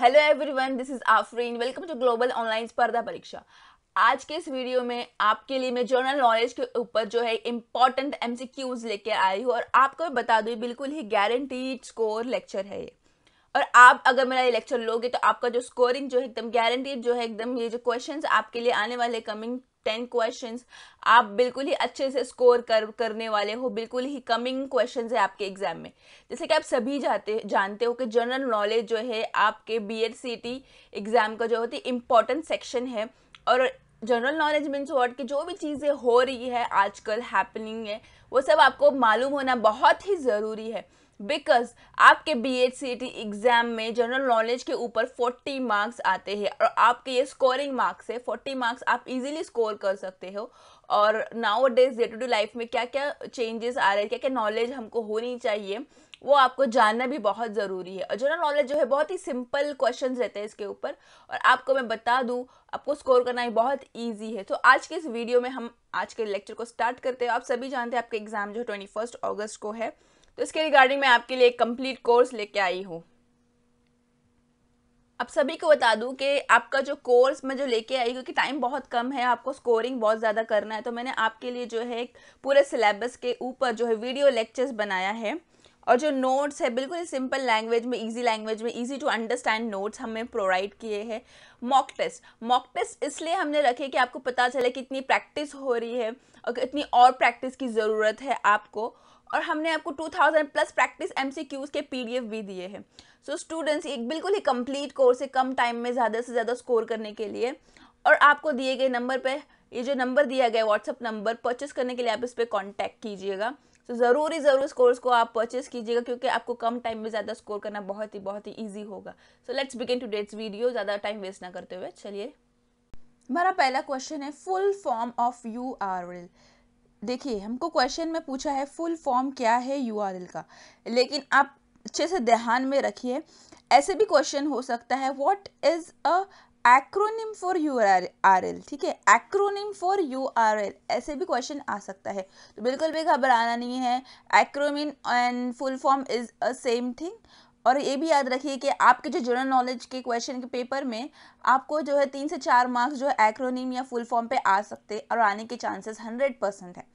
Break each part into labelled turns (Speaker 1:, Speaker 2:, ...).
Speaker 1: Hello everyone this is Afreen welcome to global online स्पर्धा परीक्षा आज के इस वीडियो में आपके लिए मैं जनरल नॉलेज के ऊपर जो है इम्पॉर्टेंट एमसीक्यूज लेके आई हूँ और आपको मैं बता दूँ बिल्कुल ही गारंटीड स्कोर लेक्चर है ये और आप अगर मेरा ये लेक्चर लोगे तो आपका जो स्कोरिंग जो है एकदम गारंटीड जो है एकदम ये जो क्वेश्चन आपके लिए आने वाले कमिंग टेन क्वेश्चंस आप बिल्कुल ही अच्छे से स्कोर कर करने वाले हो बिल्कुल ही कमिंग क्वेश्चन है आपके एग्जाम में जैसे कि आप सभी जाते जानते हो कि जनरल नॉलेज जो है आपके B Ed C T exam का जो होती है इम्पोर्टेंट सेक्शन है और जनरल नॉलेज मीन्स वर्ड की जो भी चीज़ें हो रही है आजकल हैपनिंग है वो सब आपको मालूम होना बहुत ही ज़रूरी है बिकॉज आपके B H C T exam में जनरल नॉलेज के ऊपर 40 मार्क्स आते हैं और आपके ये स्कोरिंग मार्क्स है 40 मार्क्स आप इजीली स्कोर कर सकते हो और nowadays day to day life में क्या क्या चेंजेस आ रहे हैं क्या क्या नॉलेज हमको होनी चाहिए वो आपको जानना भी बहुत ज़रूरी है और जनरल नॉलेज जो है बहुत ही सिंपल क्वेश्चन रहते हैं इसके ऊपर और आपको मैं बता दूँ आपको स्कोर करना ही बहुत ईजी है तो आज के इस वीडियो में हम आज के लेक्चर को स्टार्ट करते हैं आप सभी जानते हैं आपके एग्ज़ाम जो है ट्वेंटी फर्स्ट अगस्त को है इसके रिगार्डिंग मैं आपके लिए एक कम्प्लीट कोर्स लेके आई हूँ अब सभी को बता दूं कि आपका जो कोर्स मैं जो लेके आई क्योंकि टाइम बहुत कम है आपको स्कोरिंग बहुत ज़्यादा करना है तो मैंने आपके लिए जो है पूरे सिलेबस के ऊपर जो है वीडियो लेक्चर्स बनाया है और जो नोट्स है बिल्कुल सिंपल लैंग्वेज में इजी लैंग्वेज में इजी टू अंडरस्टैंड नोट्स हमें प्रोवाइड किए हैं मॉक टेस्ट मॉक टेस्ट इसलिए हमने रखे कि आपको पता चले कितनी प्रैक्टिस हो रही है और कितनी और प्रैक्टिस की ज़रूरत है आपको और हमने आपको 2000 प्लस प्रैक्टिस एमसीक्यूज के पीडीएफ भी दिए हैं सो स्टूडेंट्स एक बिल्कुल ही कंप्लीट कोर्स है कम टाइम में ज़्यादा से ज़्यादा स्कोर करने के लिए और आपको दिए गए नंबर पर ये जो नंबर दिया गया व्हाट्सअप नंबर परचेस करने के लिए आप इस पर कॉन्टैक्ट कीजिएगा तो जरूरी ज़रूर ही ज़रूर इस कोर्स को आप परचेस कीजिएगा क्योंकि आपको कम टाइम में ज़्यादा स्कोर करना बहुत ही बहुत ही ईजी होगा so let's begin today's video ज़्यादा टाइम वेस्ट ना करते हुए चलिए हमारा पहला क्वेश्चन है full form of U R L देखिए हमको क्वेश्चन में पूछा है फुल फॉर्म क्या है एल का लेकिन आप अच्छे से ध्यान में रखिए ऐसे भी क्वेश्चन हो सकता है what is a acronym for U R L ठीक है acronym for U R L ऐसे भी क्वेश्चन आ सकता है तो बिल्कुल भी घबराना नहीं है acronym and full form is a same thing और ये भी याद रखिए कि आपके जो जनरल नॉलेज के क्वेश्चन के पेपर में आपको जो है तीन से चार मार्क्स जो है एक्रोनिम या फुल फॉर्म पे आ सकते और आने के चांसेस हंड्रेड परसेंट है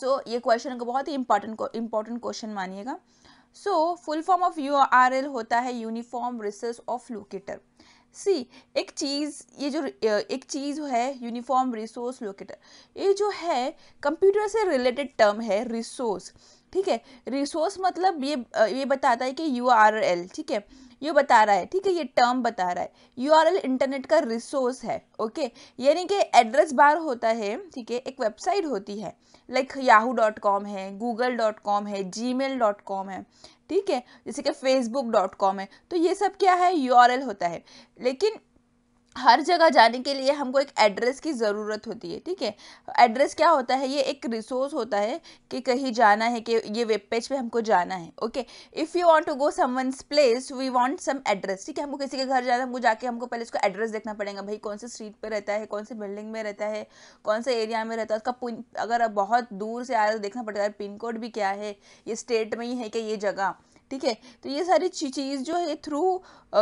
Speaker 1: सो so, ये क्वेश्चन को बहुत ही इंपॉर्टेंट इंपॉर्टेंट क्वेश्चन मानिएगा so full form of U R L होता है यूनिफॉर्म रिसर्स ऑफ लोकेटर सी एक चीज़ ये जो एक चीज़ है यूनिफॉर्म रिसोर्स लोकेटर ये जो है कंप्यूटर से रिलेटेड टर्म है रिसोर्स ठीक है रिसोर्स मतलब ये ये बताता है कि यू आर एल ठीक है ये बता रहा है ठीक है ये टर्म बता रहा है एल इंटरनेट का रिसोर्स है ओके यानी कि एड्रेस बार होता है ठीक है एक वेबसाइट होती है लाइक याहू डॉट कॉम है गूगल डॉट कॉम है जी मेल डॉट कॉम है ठीक है जैसे कि फेसबुक डॉट कॉम है तो ये सब क्या है यू होता है लेकिन हर जगह जाने के लिए हमको एक एड्रेस की ज़रूरत होती है ठीक है एड्रेस क्या होता है ये एक रिसोर्स होता है कि कहीं जाना है कि ये वेब पेज पे हमको जाना है okay if you want to go some once place we want some address ठीक है हमको किसी के घर जाना है हमको जाके हमको पहले इसको एड्रेस देखना पड़ेगा भाई कौन से स्ट्रीट पर रहता है कौन से बिल्डिंग में रहता है कौन से एरिया में रहता है उसका अगर बहुत दूर से रहा है तो देखना पड़ेगा पिन कोड भी क्या है ये स्टेट में ही है क्या ये जगह ठीक है तो ये सारी चीज़ जो है थ्रू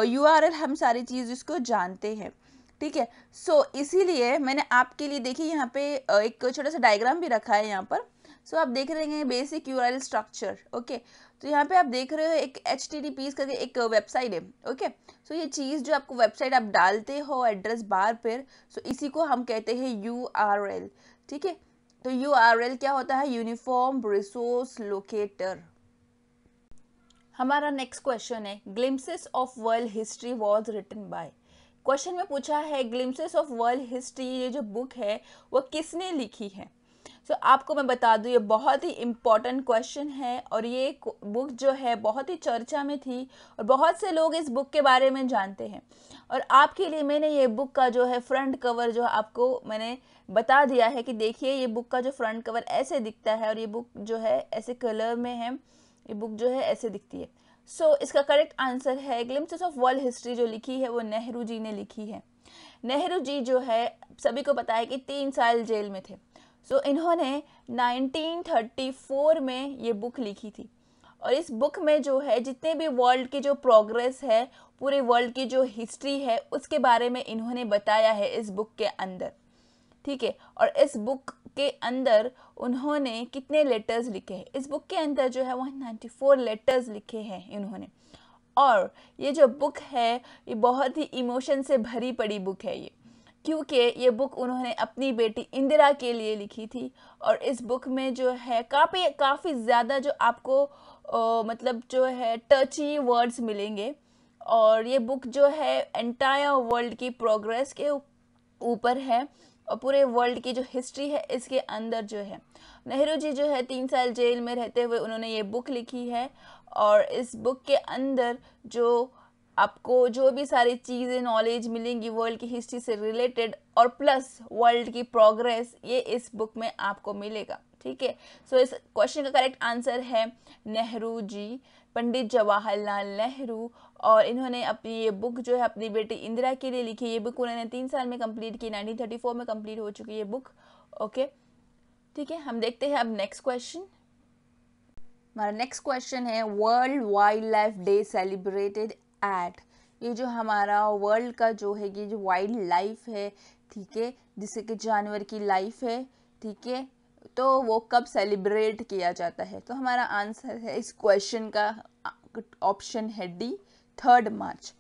Speaker 1: यू uh, हम सारी चीज़ इसको जानते हैं ठीक है सो इसीलिए मैंने आपके लिए देखिए यहाँ पे एक छोटा सा डायग्राम भी रखा है यहाँ पर सो so, आप देख रहे हैं बेसिक यू स्ट्रक्चर ओके तो यहाँ पे आप देख रहे हो एक एच टी डी पीस करके एक वेबसाइट है ओके सो ये चीज़ जो आपको वेबसाइट आप डालते हो एड्रेस बार पर सो so इसी को हम कहते हैं यू आर एल ठीक है तो यू आर एल क्या होता है यूनिफॉर्म रिसोर्स लोकेटर हमारा नेक्स्ट क्वेश्चन है glimpses of world history was written by question में पूछा है ग्लिम्सेस ऑफ वर्ल्ड हिस्ट्री ये जो बुक है वो किसने लिखी है सो so, आपको मैं बता दूँ ये बहुत ही इम्पॉर्टेंट क्वेश्चन है और ये बुक जो है बहुत ही चर्चा में थी और बहुत से लोग इस बुक के बारे में जानते हैं और आपके लिए मैंने ये बुक का जो है फ्रंट कवर जो आपको मैंने बता दिया है कि देखिए ये बुक का जो फ्रंट कवर ऐसे दिखता है और ये बुक जो है ऐसे कलर में है ये बुक जो है ऐसे दिखती है सो so, इसका करेक्ट आंसर है ग्लिम्पसेस ऑफ वर्ल्ड हिस्ट्री जो लिखी है वो नेहरू जी ने लिखी है नेहरू जी जो है सभी को पता है कि तीन साल जेल में थे सो so, इन्होंने 1934 में ये बुक लिखी थी और इस बुक में जो है जितने भी वर्ल्ड की जो प्रोग्रेस है पूरे वर्ल्ड की जो हिस्ट्री है उसके बारे में इन्होंने बताया है इस बुक के अंदर ठीक है और इस बुक के अंदर उन्होंने कितने लेटर्स लिखे हैं इस बुक के अंदर जो है वो नाइन्टी फोर लेटर्स लिखे हैं इन्होंने और ये जो बुक है ये बहुत ही इमोशन से भरी पड़ी बुक है ये क्योंकि ये बुक उन्होंने अपनी बेटी इंदिरा के लिए लिखी थी और इस बुक में जो है काफ़ी काफ़ी ज़्यादा जो आपको ओ, मतलब जो है टची वर्ड्स मिलेंगे और ये बुक जो है एंटायर वर्ल्ड की प्रोग्रेस के ऊपर है और पूरे वर्ल्ड की जो हिस्ट्री है इसके अंदर जो है नेहरू जी जो है तीन साल जेल में रहते हुए उन्होंने ये बुक लिखी है और इस बुक के अंदर जो आपको जो भी सारी चीज़ें नॉलेज मिलेंगी वर्ल्ड की हिस्ट्री से रिलेटेड और प्लस वर्ल्ड की प्रोग्रेस ये इस बुक में आपको मिलेगा ठीक है सो इस क्वेश्चन का करेक्ट आंसर है नेहरू जी पंडित जवाहरलाल नेहरू और इन्होंने अपनी ये बुक जो है अपनी बेटी इंदिरा के लिए लिखी ये बुक उन्होंने तीन साल में कंप्लीट की 1934 में कंप्लीट हो चुकी है बुक ओके ठीक है हम देखते हैं अब नेक्स्ट क्वेश्चन हमारा नेक्स्ट क्वेश्चन है world wildlife day celebrated at ये जो हमारा वर्ल्ड का जो है ये जो वाइल्ड लाइफ है ठीक है जिससे कि जानवर की लाइफ है ठीक है तो वो कब सेलिब्रेट किया जाता है तो हमारा आंसर है इस क्वेश्चन का ऑप्शन है डी थर्ड मार्च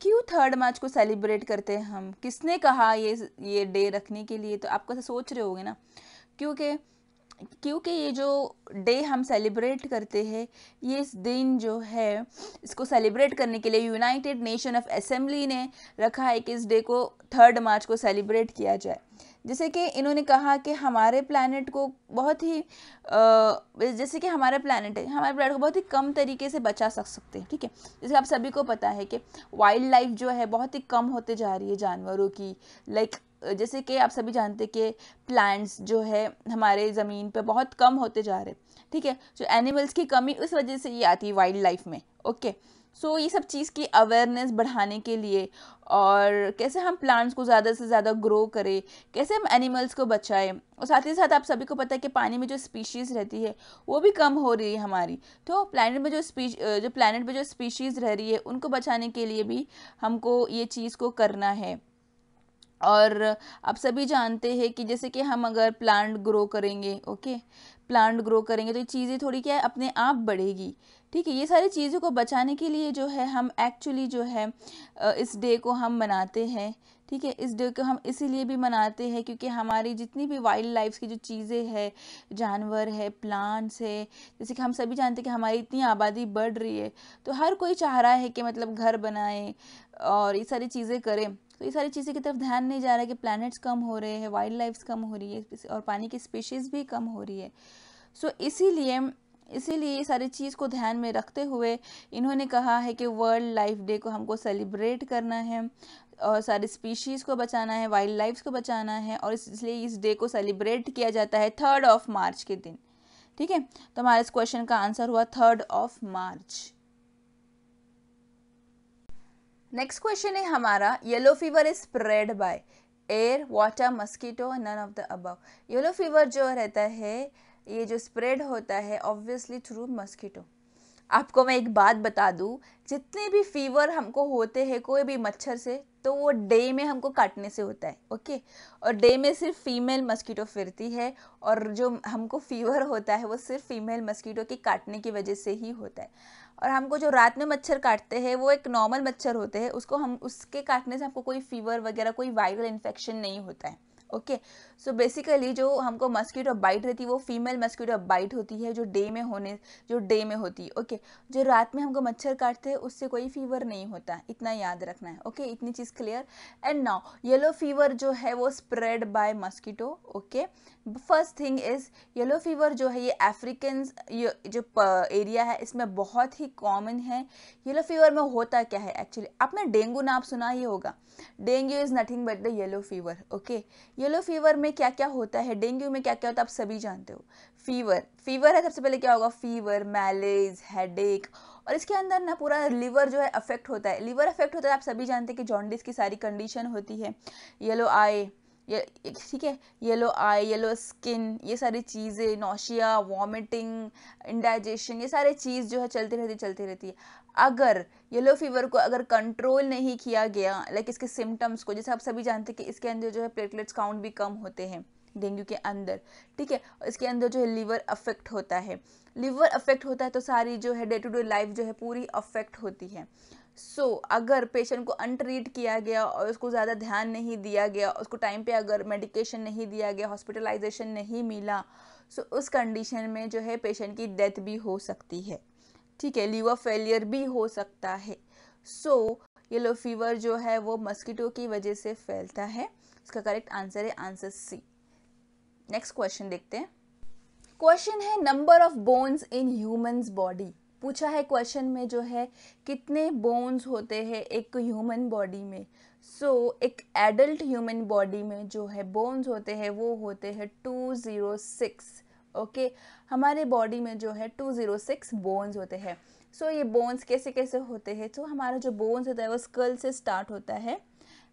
Speaker 1: क्यों थर्ड मार्च को सेलिब्रेट करते हैं हम किसने कहा ये ये डे रखने के लिए तो आपको सोच रहे होगे ना क्योंकि क्योंकि ये जो डे हम सेलिब्रेट करते हैं ये इस दिन जो है इसको सेलिब्रेट करने के लिए यूनाइटेड नेशन ऑफ असेंबली ने रखा है कि इस डे को थर्ड मार्च को सेलिब्रेट किया जाए जैसे कि इन्होंने कहा कि हमारे प्लानट को बहुत ही जैसे कि हमारा प्लानट है हमारे प्लानट को बहुत ही कम तरीके से बचा सक सकते हैं ठीक है जैसे आप सभी को पता है कि वाइल्ड लाइफ जो है बहुत ही कम होते जा रही है जानवरों की लाइक जैसे कि आप सभी जानते कि प्लांट्स जो है हमारे ज़मीन पे बहुत कम होते जा रहे ठीक है जो एनिमल्स की कमी उस वजह से ये आती है वाइल्ड लाइफ में ओके सो so, ये सब चीज़ की अवेयरनेस बढ़ाने के लिए और कैसे हम प्लांट्स को ज़्यादा से ज़्यादा ग्रो करें कैसे हम एनिमल्स को बचाएं और साथ ही साथ आप सभी को पता है कि पानी में जो स्पीशीज़ रहती है वो भी कम हो रही है हमारी तो प्लानट में जो स्पीच जो प्लानट में जो स्पीशीज़ रह रही है उनको बचाने के लिए भी हमको ये चीज़ को करना है और आप सभी जानते हैं कि जैसे कि हम अगर प्लांट ग्रो करेंगे ओके प्लांट ग्रो करेंगे तो ये चीज़ें थोड़ी क्या है अपने आप बढ़ेगी ठीक है ये सारी चीज़ों को बचाने के लिए जो है हम एक्चुअली जो है इस डे को हम मनाते हैं ठीक है इस डे को हम इसीलिए भी मनाते हैं क्योंकि हमारी जितनी भी वाइल्ड लाइफ की जो चीज़ें है जानवर है प्लांट्स है जैसे कि हम सभी जानते हैं कि हमारी इतनी आबादी बढ़ रही है तो हर कोई चाह रहा है कि मतलब घर बनाए और ये सारी चीज़ें करें तो ये सारी चीज़ें की तरफ ध्यान नहीं जा रहा है कि प्लैनेट्स कम हो रहे हैं वाइल्ड लाइफ्स कम हो रही है और पानी की स्पीशीज़ भी कम हो रही है सो so, इसीलिए इसीलिए ये सारी चीज़ को ध्यान में रखते हुए इन्होंने कहा है कि वर्ल्ड लाइफ डे को हमको सेलिब्रेट करना है और सारी स्पीशीज़ को बचाना है वाइल्ड लाइफ्स को बचाना है और इसलिए इस डे को सेलिब्रेट किया जाता है थर्ड ऑफ मार्च के दिन ठीक है तो हमारे इस क्वेश्चन का आंसर हुआ third of March next question है हमारा yellow fever is spread by air water mosquito none of the above yellow fever जो रहता है ये जो स्प्रेड होता है ऑब्वियसली थ्रू मस्कीटो आपको मैं एक बात बता दूँ जितने भी फीवर हमको होते हैं कोई भी मच्छर से तो वो डे में हमको काटने से होता है ओके और डे में सिर्फ फीमेल मस्कीटो फिरती है और जो हमको फीवर होता है वो सिर्फ फीमेल मस्कीटो के काटने की वजह से ही होता है और हमको जो रात में मच्छर काटते हैं वो एक नॉर्मल मच्छर होते हैं उसको हम उसके काटने से हमको कोई फीवर वगैरह कोई वायरल इन्फेक्शन नहीं होता है ओके सो so बेसिकली जो हमको मस्कीटो बाइट रहती है वो फीमेल मस्कीटो बाइट होती है जो डे में होने जो डे में होती है ओके okay. जो रात में हमको मच्छर काटते हैं उससे कोई फीवर नहीं होता इतना याद रखना है ओके okay? इतनी चीज़ clear and now yellow fever जो है वो spread by mosquito okay first thing is yellow fever जो है ये अफ्रीकन जो एरिया uh, है इसमें बहुत ही कॉमन है येलो फीवर में होता क्या है एक्चुअली आपने डेंगू नाम सुना ही होगा dengue is nothing but the yellow fever okay yellow fever में क्या क्या होता है डेंगू में क्या क्या होता है आप सभी जानते हो फीवर फीवर है सबसे पहले क्या होगा फीवर मैलेज हेडेक और इसके अंदर ना पूरा लीवर जो है अफेक्ट होता है लीवर अफेक्ट होता है आप सभी जानते हैं कि जॉन्डिस की सारी कंडीशन होती है येलो आई ये ठीक है येलो आई येलो स्किन ये सारी चीज़ें नोशिया वॉमिटिंग इंडाइजेशन ये सारी चीज़ जो है चलती रहती चलती रहती है अगर येलो फीवर को अगर कंट्रोल नहीं किया गया लाइक इसके सिम्टम्स को जैसे आप सभी जानते हैं कि इसके अंदर जो है प्लेटलेट्स काउंट भी कम होते हैं डेंगू के अंदर ठीक है इसके अंदर जो है लीवर अफेक्ट होता है लीवर अफेक्ट होता है तो सारी जो है डे टू डे लाइफ जो है पूरी अफेक्ट होती है सो so, अगर पेशेंट को अनट्रीट किया गया और उसको ज़्यादा ध्यान नहीं दिया गया उसको टाइम पे अगर मेडिकेशन नहीं दिया गया हॉस्पिटलाइजेशन नहीं मिला सो so, उस कंडीशन में जो है पेशेंट की डेथ भी हो सकती है ठीक है लीवर फेलियर भी हो सकता है सो so, येलो फीवर जो है वो मस्कीटो की वजह से फैलता है इसका करेक्ट आंसर है आंसर सी नेक्स्ट क्वेश्चन देखते हैं क्वेश्चन है number of bones in humans body पूछा है क्वेश्चन में जो है कितने बोन्स होते हैं एक ह्यूमन बॉडी में सो so, एक एडल्ट ह्यूमन बॉडी में जो है बोन्स होते हैं वो होते हैं टू ज़ीरो सिक्स ओके हमारे बॉडी में जो है टू ज़ीरो सिक्स बोन्स होते हैं सो so, ये बोन्स कैसे कैसे होते हैं तो so, हमारा जो बोन्स होता है वो स्कल से स्टार्ट होता है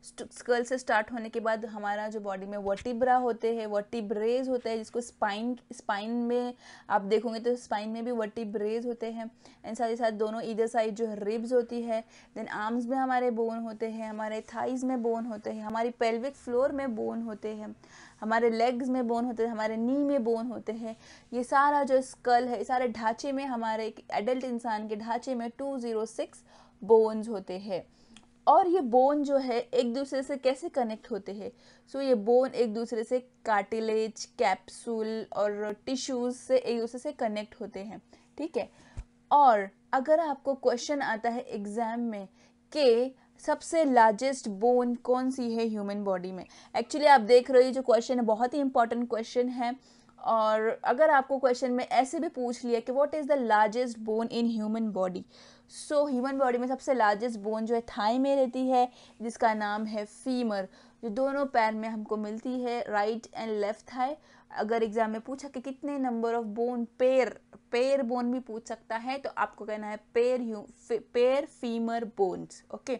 Speaker 1: स्कल से स्टार्ट होने के बाद हमारा जो बॉडी में वर्टिब्रा होते हैं वर्टिब्रेज होते हैं जिसको स्पाइन स्पाइन में आप देखोगे तो स्पाइन में भी वर्टिब्रेज होते हैं एंड साथ ही साथ दोनों इधर साइड जो रिब्स होती है देन आर्म्स में हमारे बोन होते हैं हमारे थाइज में बोन होते हैं हमारी पेल्विक फ्लोर में बोन होते हैं हमारे लेग्स में बोन होते हैं हमारे नी में बोन होते हैं ये सारा जो स्कल है सारे ढांचे में हमारे एक एडल्ट इंसान के ढांचे में टू ज़ीरो सिक्स बोन्स होते हैं और ये बोन जो है एक दूसरे से कैसे कनेक्ट होते हैं सो so, ये बोन एक दूसरे से कार्टिलेज कैप्सूल और टिश्यूज से एक दूसरे से कनेक्ट होते हैं ठीक है और अगर आपको क्वेश्चन आता है एग्जाम में कि सबसे लार्जेस्ट बोन कौन सी है ह्यूमन बॉडी में एक्चुअली आप देख रहे हो जो क्वेश्चन है बहुत ही इंपॉर्टेंट क्वेश्चन है और अगर आपको क्वेश्चन में ऐसे भी पूछ लिया कि what is the largest bone in human body so human body में सबसे लार्जेस्ट बोन जो है थाई में रहती है जिसका नाम है फीमर जो दोनों पैर में हमको मिलती है राइट एंड लेफ्ट थाई अगर एग्जाम में पूछा कि कितने number of bone pair pair bone भी पूछ सकता है तो आपको कहना है pair pair femur bones okay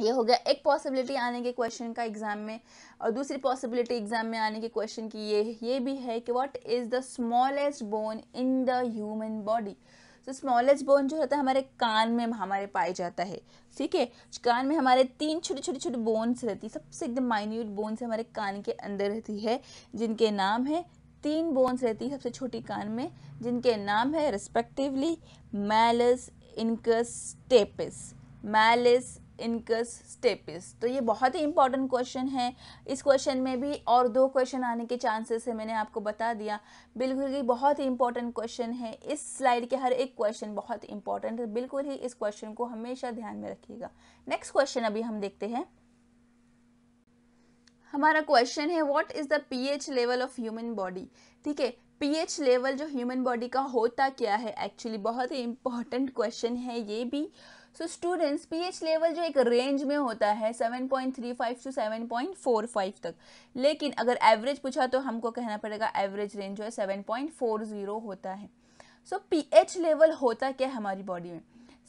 Speaker 1: ये हो गया एक पॉसिबिलिटी आने के क्वेश्चन का एग्जाम में और दूसरी पॉसिबिलिटी एग्जाम में आने के क्वेश्चन की ये ये भी है कि what is the smallest bone in the human body तो स्मॉलेस्ट बोन जो होता है हमारे कान में हमारे पाया जाता है ठीक है कान में हमारे तीन छोटे छोटे छोटे बोन्स रहती है सबसे एकदम माइन्यूट बोन्स हमारे कान के अंदर रहती है जिनके नाम है तीन बोन्स रहती है सबसे छोटी कान में जिनके नाम है respectively malleus incus stapes malleus incus stapes तो ये बहुत ही इंपॉर्टेंट क्वेश्चन है इस क्वेश्चन में भी और दो क्वेश्चन आने के चांसेस है मैंने आपको बता दिया बिल्कुल ही बहुत ही इंपॉर्टेंट क्वेश्चन है इस स्लाइड के हर एक क्वेश्चन बहुत इंपॉर्टेंट है बिल्कुल ही इस क्वेश्चन को हमेशा ध्यान में रखिएगा नेक्स्ट क्वेश्चन अभी हम देखते हैं हमारा क्वेश्चन है what is the H level of human body ठीक है पीएच लेवल जो ह्यूमन बॉडी का होता क्या है एक्चुअली बहुत ही इंपॉर्टेंट क्वेश्चन है ये भी सो स्टूडेंट्स पीएच लेवल जो एक रेंज में होता है 7.35 टू 7.45 तक लेकिन अगर एवरेज पूछा तो हमको कहना पड़ेगा एवरेज रेंज जो है 7.40 होता है सो पीएच लेवल होता क्या है हमारी बॉडी में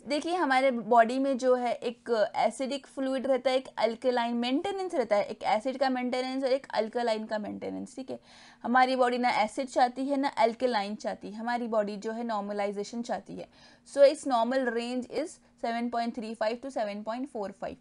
Speaker 1: देखिए हमारे बॉडी में जो है एक एसिडिक फ्लूड रहता है एक अल्कलाइन मेंटेनेंस रहता है एक एसिड का मेंटेनेंस और एक अल्कलाइन का मेंटेनेंस ठीक है हमारी बॉडी ना एसिड चाहती है ना अल्कलाइन चाहती है हमारी बॉडी जो है नॉर्मलाइजेशन चाहती है so is its normal range is seven point three five to seven point four five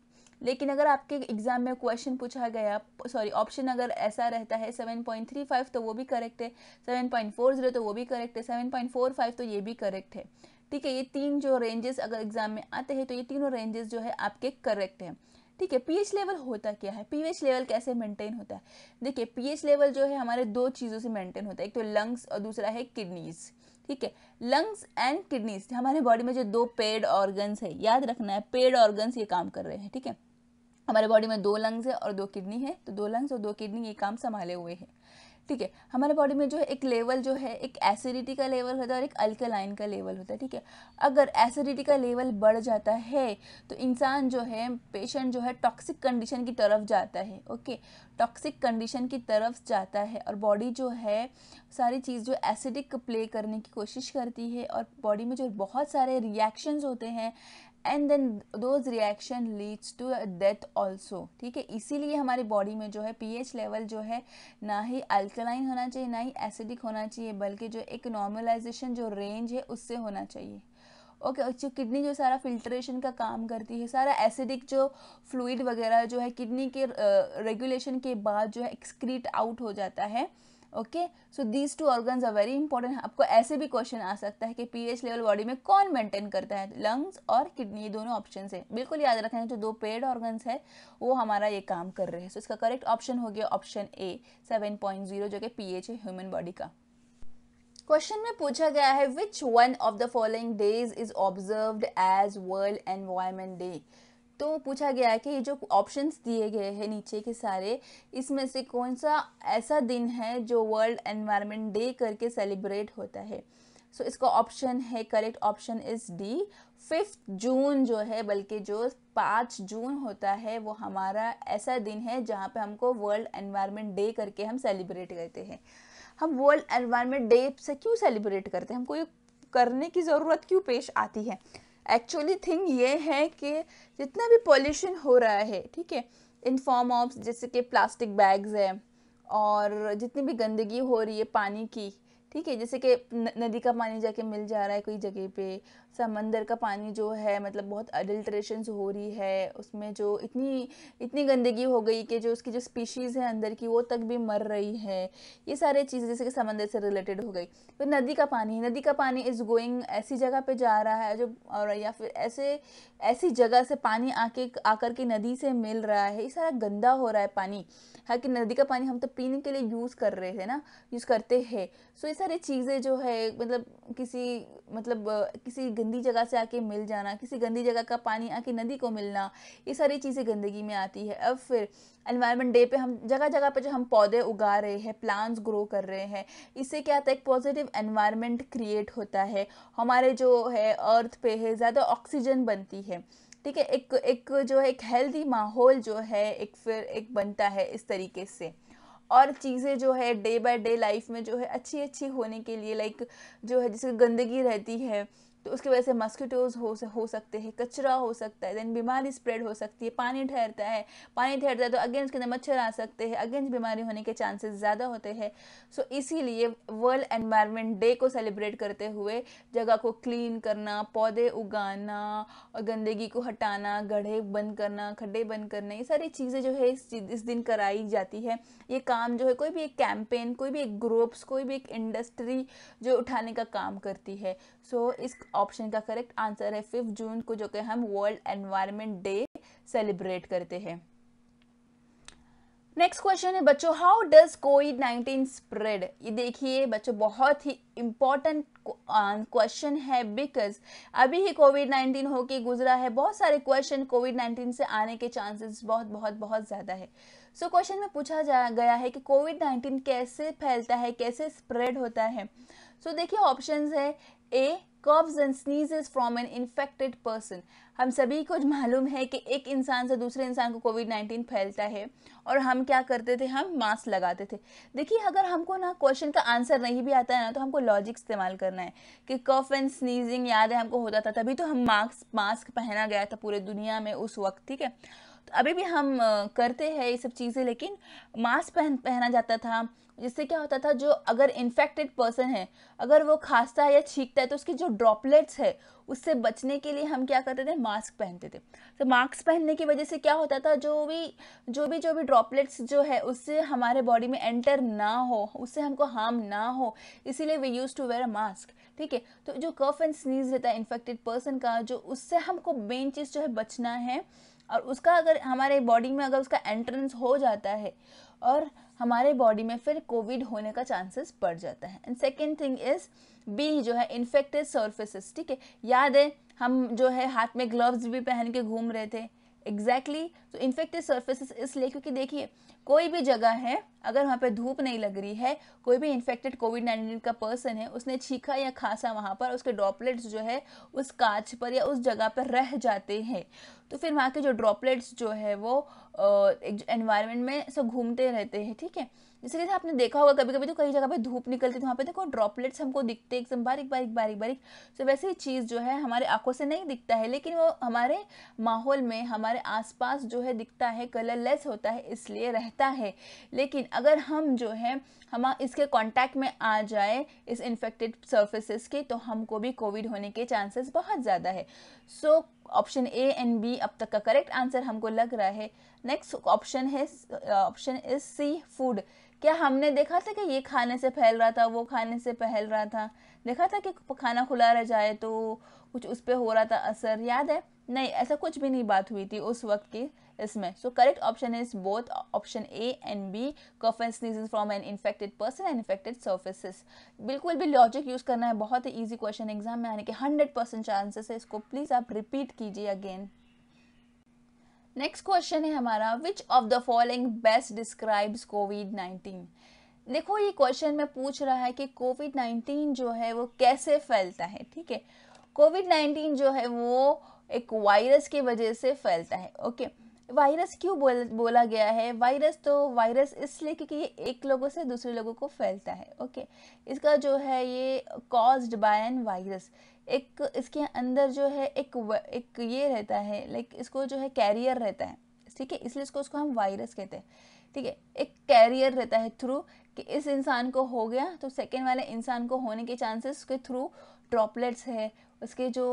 Speaker 1: लेकिन अगर आपके एग्ज़ाम में क्वेश्चन पूछा गया सॉरी ऑप्शन अगर ऐसा रहता है 7.35 तो वो भी करेक्ट है 7.40 तो वो भी करेक्ट है 7.45 तो ये भी करेक्ट है ठीक है ये तीन जो रेंजेस अगर एग्जाम में आते हैं तो ये तीनों रेंजेस जो है आपके करेक्ट हैं ठीक है पीएच लेवल होता क्या है पीएच लेवल कैसे मेंटेन होता है देखिए पीएच लेवल जो है हमारे दो चीज़ों से मेंटेन होता है एक तो लंग्स और दूसरा है किडनीज ठीक है लंग्स एंड किडनीज हमारे बॉडी में जो दो पेड ऑर्गन्स है याद रखना है पेड ऑर्गन्स ये काम कर रहे हैं ठीक है हमारे बॉडी में दो लंग्स है और दो किडनी है तो दो लंग्स और दो किडनी ये काम संभाले हुए हैं ठीक है हमारे बॉडी में जो है एक लेवल जो है एक एसिडिटी का लेवल होता है और एक अल्कलाइन का लेवल होता है ठीक है अगर एसिडिटी का लेवल बढ़ जाता है तो इंसान जो है पेशेंट जो है टॉक्सिक कंडीशन की तरफ जाता है ओके टॉक्सिक कंडीशन की तरफ जाता है और बॉडी जो है सारी चीज़ जो एसिडिक प्ले करने की कोशिश करती है और बॉडी में जो बहुत सारे रिएक्शंस होते हैं and then those reaction leads to death also ठीक है इसीलिए हमारी बॉडी में जो है एच लेवल जो है ना ही अल्कलाइन होना चाहिए ना ही एसिडिक होना चाहिए बल्कि जो एक नॉर्मलाइजेशन जो रेंज है उससे होना चाहिए ओके okay, अच्छी किडनी जो सारा फिल्ट्रेशन का काम करती है सारा एसिडिक जो फ्लूड वगैरह जो है किडनी के रेगुलेशन के बाद जो है एक्सक्रीट आउट हो जाता है okay so these two organs are very important आपको ऐसे भी क्वेश्चन आ सकता है कि पीएच लेवल बॉडी में कौन मेंटेन करता है लंग्स और किडनी ये दोनों ऑप्शन है बिल्कुल याद रखना है जो दो पेड ऑर्गन्स है वो हमारा ये काम कर रहे हैं सो so, इसका करेक्ट ऑप्शन हो गया option A seven point zero जो कि पीएच है ह्यूमन बॉडी का क्वेश्चन में पूछा गया है which one of the following days is observe as world environment day तो पूछा गया है कि ये जो ऑप्शंस दिए गए हैं नीचे के सारे इसमें से कौन सा ऐसा दिन है जो वर्ल्ड एनवायरनमेंट डे करके सेलिब्रेट होता है सो so, इसका ऑप्शन है correct option is D fifth June जो है बल्कि जो पाँच जून होता है वो हमारा ऐसा दिन है जहाँ पे हमको वर्ल्ड एनवायरनमेंट डे करके हम सेलिब्रेट करते हैं हम वर्ल्ड एनवायरनमेंट डे से क्यों सेलिब्रेट करते हैं हमको ये करने की ज़रूरत क्यों पेश आती है एक्चुअली थिंग ये है कि जितना भी पॉल्यूशन हो रहा है ठीक है इन फॉर्म ऑफ जैसे कि प्लास्टिक बैग्स है और जितनी भी गंदगी हो रही है पानी की ठीक है जैसे कि नदी का पानी जाके मिल जा रहा है कोई जगह पे समंदर का पानी जो है मतलब बहुत अडल्ट्रेशन हो रही है उसमें जो इतनी इतनी गंदगी हो गई कि जो उसकी जो स्पीशीज़ है अंदर की वो तक भी मर रही है ये सारे चीज़ें जैसे कि समंदर से रिलेटेड हो गई फिर नदी का पानी नदी का पानी इज़ गोइंग ऐसी जगह पे जा रहा है जो और या फिर ऐसे ऐसी जगह से पानी आके आकर के नदी से मिल रहा है ये सारा गंदा हो रहा है पानी हालांकि नदी का पानी हम तो पीने के लिए यूज़ कर रहे थे ना यूज़ करते हैं सो ये सारी चीज़ें जो है मतलब किसी मतलब किसी गंदी जगह से आके मिल जाना किसी गंदी जगह का पानी आके नदी को मिलना ये सारी चीज़ें गंदगी में आती है अब फिर एनवायरनमेंट डे पे हम जगह जगह पे जो हम पौधे उगा रहे हैं प्लांट्स ग्रो कर रहे हैं इससे क्या आता है एक पॉजिटिव एनवायरनमेंट क्रिएट होता है हमारे जो है अर्थ पे है ज़्यादा ऑक्सीजन बनती है ठीक है एक एक जो है एक हेल्दी माहौल जो है एक फिर एक बनता है इस तरीके से और चीज़ें जो है डे बाय डे लाइफ में जो है अच्छी अच्छी होने के लिए लाइक जो है जैसे गंदगी रहती है तो उसकी वजह से मस्कीटोज हो हो सकते हैं कचरा हो सकता है देन बीमारी स्प्रेड हो सकती है पानी ठहरता है पानी ठहरता है तो अगेन उसके अंदर मच्छर आ सकते हैं अगेन बीमारी होने के चांसेस ज़्यादा होते हैं सो so, इसीलिए वर्ल्ड एनवायरनमेंट डे को सेलिब्रेट करते हुए जगह को क्लीन करना पौधे उगाना और गंदगी को हटाना गढ़े बंद करना खड्डे बंद करना ये सारी चीज़ें जो है इस इस दिन कराई जाती है ये काम जो है कोई भी एक कैंपेन कोई भी एक ग्रुप्स कोई भी एक इंडस्ट्री जो उठाने का काम करती है सो so, इस ऑप्शन का करेक्ट आंसर है फिफ्थ जून को जो कि हम वर्ल्ड एनवायरमेंट डे सेलिब्रेट करते हैं नेक्स्ट क्वेश्चन है बच्चों how does COVID nineteen spread ये देखिए बच्चों बहुत ही इम्पॉर्टेंट क्वेश्चन है बिकॉज अभी ही कोविड नाइन्टीन होके गुजरा है बहुत सारे क्वेश्चन कोविड नाइन्टीन से आने के चांसेस बहुत बहुत बहुत ज़्यादा है सो so, क्वेश्चन में पूछा जा गया है कि कोविड नाइन्टीन कैसे फैलता है कैसे स्प्रेड होता है सो so, देखिए ऑप्शन है A coughs and sneezes from an infected person हम सभी को मालूम है कि एक इंसान से दूसरे इंसान को कोविड नाइन्टीन फैलता है और हम क्या करते थे हम मास्क लगाते थे देखिए अगर हमको ना क्वेश्चन का आंसर नहीं भी आता है ना तो हमको लॉजिक इस्तेमाल करना है कि कफ एंड स्नीजिंग याद है हमको होता था तभी तो हम मास्क मास्क पहना गया था पूरे दुनिया में उस वक्त ठीक है तो अभी भी हम करते हैं ये सब चीज़ें लेकिन मास्क पहन पहना जाता था जिससे क्या होता था जो अगर इन्फेक्टेड पर्सन है अगर वो खांसता है या छींकता है तो उसकी जो ड्रॉपलेट्स है उससे बचने के लिए हम क्या करते थे मास्क पहनते थे तो मास्क पहनने की वजह से क्या होता था जो भी जो भी जो भी ड्रॉपलेट्स जो है उससे हमारे बॉडी में एंटर ना हो उससे हमको हार्म ना हो इसीलिए we use to wear mask ठीक है तो जो कफ एंड स्नीज रहता है इन्फेक्टेड पर्सन का जो उससे हमको मेन चीज़ जो है बचना है और उसका अगर हमारे बॉडी में अगर उसका एंट्रेंस हो जाता है और हमारे बॉडी में फिर कोविड होने का चांसेस बढ़ जाता है and second thing is B जो है इन्फेक्टेड सर्फेसिस ठीक है याद है हम जो है हाथ में ग्लव्स भी पहन के घूम रहे थे एग्जैक्टली तो इन्फेक्टेड सर्फेसिस इसलिए क्योंकि देखिए कोई भी जगह है अगर वहाँ पे धूप नहीं लग रही है कोई भी इन्फेक्टेड कोविड नाइन्टीन का पर्सन है उसने छीखा या खांसा वहाँ पर उसके ड्रॉपलेट्स जो है उस कांच पर या उस जगह पर रह जाते हैं तो फिर वहाँ के जो ड्रॉपलेट्स जो है वो एक एनवायरनमेंट में सब घूमते रहते हैं ठीक है थीके? जैसे जैसे आपने देखा होगा कभी कभी तो कई जगह पे धूप निकलती है तो वहाँ पे देखो ड्रॉपलेट्स हमको दिखते हैं एकदम बारीक बारीक बारीक बारीक तो वैसे ही चीज़ जो है हमारे आंखों से नहीं दिखता है लेकिन वो हमारे माहौल में हमारे आसपास जो है दिखता है कलरलेस होता है इसलिए रहता है लेकिन अगर हम जो है हम इसके कांटेक्ट में आ जाए इस इन्फेक्टेड सर्फेसिस के तो हमको भी कोविड होने के चांसेस बहुत ज़्यादा है so option A and B अब तक का करेक्ट आंसर हमको लग रहा है नेक्स्ट ऑप्शन है ऑप्शन इज सी फूड क्या हमने देखा था कि ये खाने से फैल रहा था वो खाने से फैल रहा था देखा था कि खाना खुला रह जाए तो कुछ उस पर हो रहा था असर याद है नहीं ऐसा कुछ भी नहीं बात हुई थी उस वक्त की इसमें so correct option is both option A and B cough and sneeze from an infected person and infected surfaces बिल्कुल भी लॉजिक यूज़ करना है बहुत ही ईजी क्वेश्चन एग्जाम में आने के हंड्रेड परसेंट चांसेस है इसको प्लीज़ आप रिपीट कीजिए अगेन नेक्स्ट क्वेश्चन है हमारा which of the following best describes COVID nineteen देखो ये क्वेश्चन में पूछ रहा है कि कोविड नाइन्टीन जो है वो कैसे फैलता है ठीक है कोविड नाइन्टीन जो है वो एक वायरस की वजह से फैलता है ओके okay? वायरस क्यों बोल बोला गया है वायरस तो वायरस इसलिए क्योंकि ये एक लोगों से दूसरे लोगों को फैलता है ओके इसका जो है ये कॉज्ड बाय एन वायरस एक इसके अंदर जो है एक एक ये रहता है लाइक इसको जो है कैरियर रहता है ठीक है इसलिए इसको उसको हम वायरस कहते हैं ठीक है एक कैरियर रहता है थ्रू कि इस इंसान को हो गया तो सेकेंड वाले इंसान को होने के चांसेस उसके थ्रू ड्रॉपलेट्स है उसके जो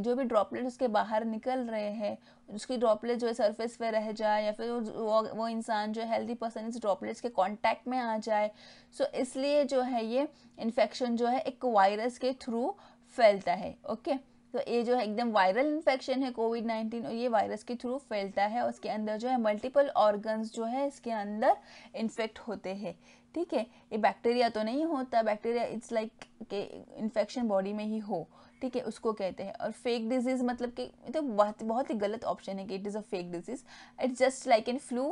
Speaker 1: जो भी ड्रॉपलेट्स उसके बाहर निकल रहे हैं उसकी ड्रॉपलेट जो है सरफेस पे रह जाए या फिर वो वो इंसान जो है हेल्दी पर्सन इस ड्रॉपलेट्स के कांटेक्ट में आ जाए सो so, इसलिए जो है ये इन्फेक्शन जो है एक वायरस के थ्रू फैलता है ओके okay? तो ये जो है एकदम वायरल इन्फेक्शन है कोविड नाइन्टीन और ये वायरस के थ्रू फैलता है और उसके अंदर जो है मल्टीपल ऑर्गन्स जो है इसके अंदर इन्फेक्ट होते हैं ठीक है ये बैक्टीरिया तो नहीं होता बैक्टीरिया इट्स लाइक के इन्फेक्शन बॉडी में ही हो ठीक है उसको कहते हैं और फेक डिजीज़ मतलब कि तो बहुत बहुत ही गलत ऑप्शन है कि it is a fake disease it's just like an flu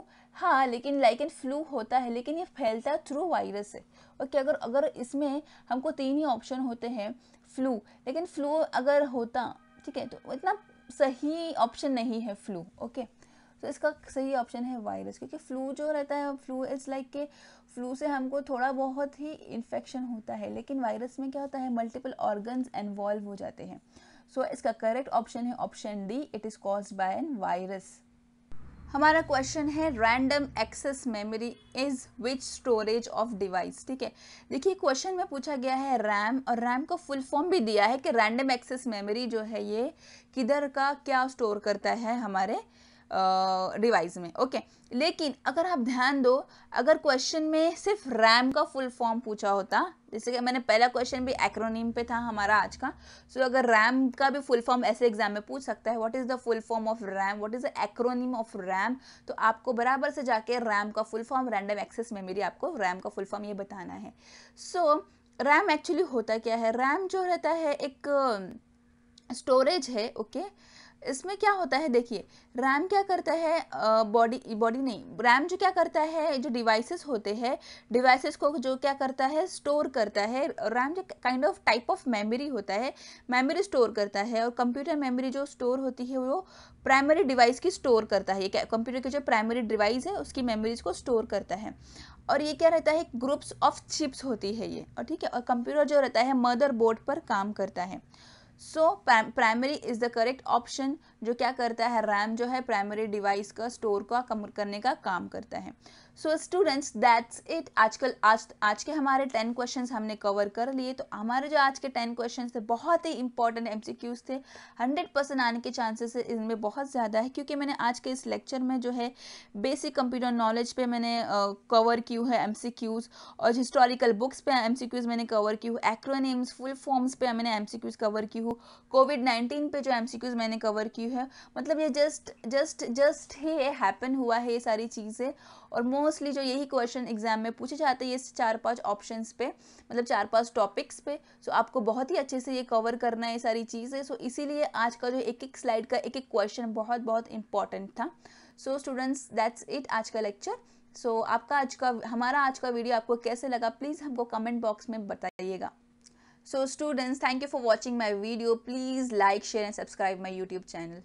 Speaker 1: हाँ लेकिन लाइक एन फ्लू होता है लेकिन ये फैलता थ्रू वायरस है ओके अगर अगर इसमें हमको तीन ही ऑप्शन होते हैं फ्लू लेकिन फ्लू अगर होता ठीक है तो इतना सही ऑप्शन नहीं है फ्लू ओके okay? तो इसका सही ऑप्शन है वायरस क्योंकि फ्लू जो रहता है फ्लू इज़ लाइक के फ्लू से हमको थोड़ा बहुत ही इन्फेक्शन होता है लेकिन वायरस में क्या होता है मल्टीपल ऑर्गन्स इन्वॉल्व हो जाते हैं सो so, इसका करेक्ट ऑप्शन है option D it is cause by an virus हमारा क्वेश्चन है random access memory is which storage of device ठीक है देखिए क्वेश्चन में पूछा गया है रैम और रैम का फुल फॉर्म भी दिया है कि रैंडम एक्सेस मेमोरी जो है ये किधर का क्या स्टोर करता है हमारे रिवाइज में ओके लेकिन अगर आप ध्यान दो अगर क्वेश्चन में सिर्फ रैम का फुल फॉर्म पूछा होता जैसे कि मैंने पहला क्वेश्चन भी एक्रोनिम पे था हमारा आज का सो so, अगर रैम का भी फुल फॉर्म ऐसे एग्जाम में पूछ सकता है what is the full form of RAM what is the acronym of RAM तो आपको बराबर से जाके रैम का full form random access memory आपको रैम का फुल फॉर्म ये बताना है सो रैम एक्चुअली होता क्या है रैम जो रहता है एक स्टोरेज है ओके okay? इसमें क्या होता है देखिए रैम क्या करता है बॉडी बॉडी नहीं रैम जो क्या करता है जो डिवाइसेस होते हैं डिवाइसेस को जो क्या करता है स्टोर करता है रैम जो kind of type of memory होता है मेमोरी स्टोर करता है और कंप्यूटर मेमोरी जो स्टोर होती है वो प्राइमरी डिवाइस की स्टोर करता है ये कंप्यूटर की जो प्राइमरी डिवाइस है उसकी मेमोरीज को स्टोर करता है और ये क्या रहता है ग्रुप्स ऑफ चिप्स होती है ये और ठीक है और कंप्यूटर जो रहता है मदर बोर्ड पर काम करता है So, prim primary is the correct option जो क्या करता है रैम जो है प्राइमरी डिवाइस का स्टोर का कम करने का काम करता है सो स्टूडेंट्स दैट्स इट आजकल आज आज के हमारे टेन क्वेश्चन हमने कवर कर लिए तो हमारे जो आज के टेन क्वेश्चन थे बहुत ही इंपॉर्टेंट एम थे हंड्रेड परसेंट आने के चांसेस इनमें बहुत ज़्यादा है क्योंकि मैंने आज के इस लेक्चर में जो है बेसिक कंप्यूटर नॉलेज पे मैंने कवर uh, क्यू है एम और हिस्टोरिकल बुक्स पे एम मैंने कवर की हूँ एक्रोनिम्स फुल फॉर्म्स पे मैंने एम कवर की हूँ कोविड नाइन्टीन पे जो एम मैंने कवर की है मतलब ये जस्ट जस्ट जस्ट ही ये हैपन हुआ है ये सारी चीज़ें और मोस्टली जो यही क्वेश्चन एग्जाम में पूछे जाते हैं ये चार पांच ऑप्शंस पे मतलब चार पांच टॉपिक्स पे सो आपको बहुत ही अच्छे से ये कवर करना है ये सारी चीज़ें सो इसीलिए आज का जो एक एक स्लाइड का एक एक क्वेश्चन बहुत बहुत इंपॉर्टेंट था सो स्टूडेंट्स दैट्स इट आज का लेक्चर सो so, आपका आज का हमारा आज का वीडियो आपको कैसे लगा प्लीज़ हमको कमेंट बॉक्स में बताइएगा So students, thank you for watching my video. Please like, share and subscribe my YouTube channel.